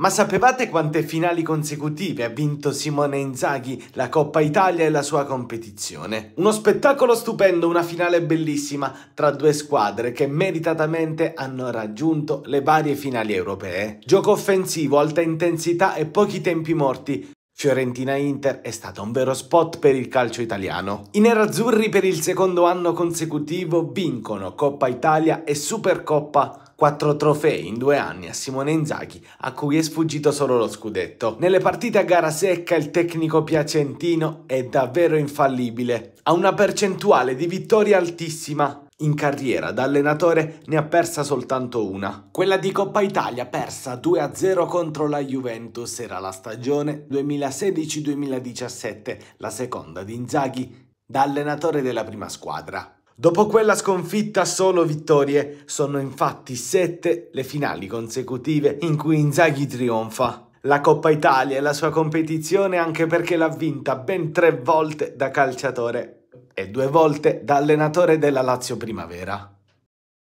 Ma sapevate quante finali consecutive ha vinto Simone Inzaghi, la Coppa Italia e la sua competizione? Uno spettacolo stupendo, una finale bellissima tra due squadre che meritatamente hanno raggiunto le varie finali europee. Gioco offensivo, alta intensità e pochi tempi morti Fiorentina-Inter è stato un vero spot per il calcio italiano. I nerazzurri per il secondo anno consecutivo vincono Coppa Italia e Supercoppa quattro trofei in due anni a Simone Inzaghi, a cui è sfuggito solo lo scudetto. Nelle partite a gara secca il tecnico piacentino è davvero infallibile. Ha una percentuale di vittoria altissima in carriera da allenatore ne ha persa soltanto una. Quella di Coppa Italia persa 2-0 contro la Juventus era la stagione 2016-2017, la seconda di Inzaghi da allenatore della prima squadra. Dopo quella sconfitta solo vittorie, sono infatti sette le finali consecutive in cui Inzaghi trionfa. La Coppa Italia è la sua competizione anche perché l'ha vinta ben tre volte da calciatore e due volte da allenatore della Lazio Primavera.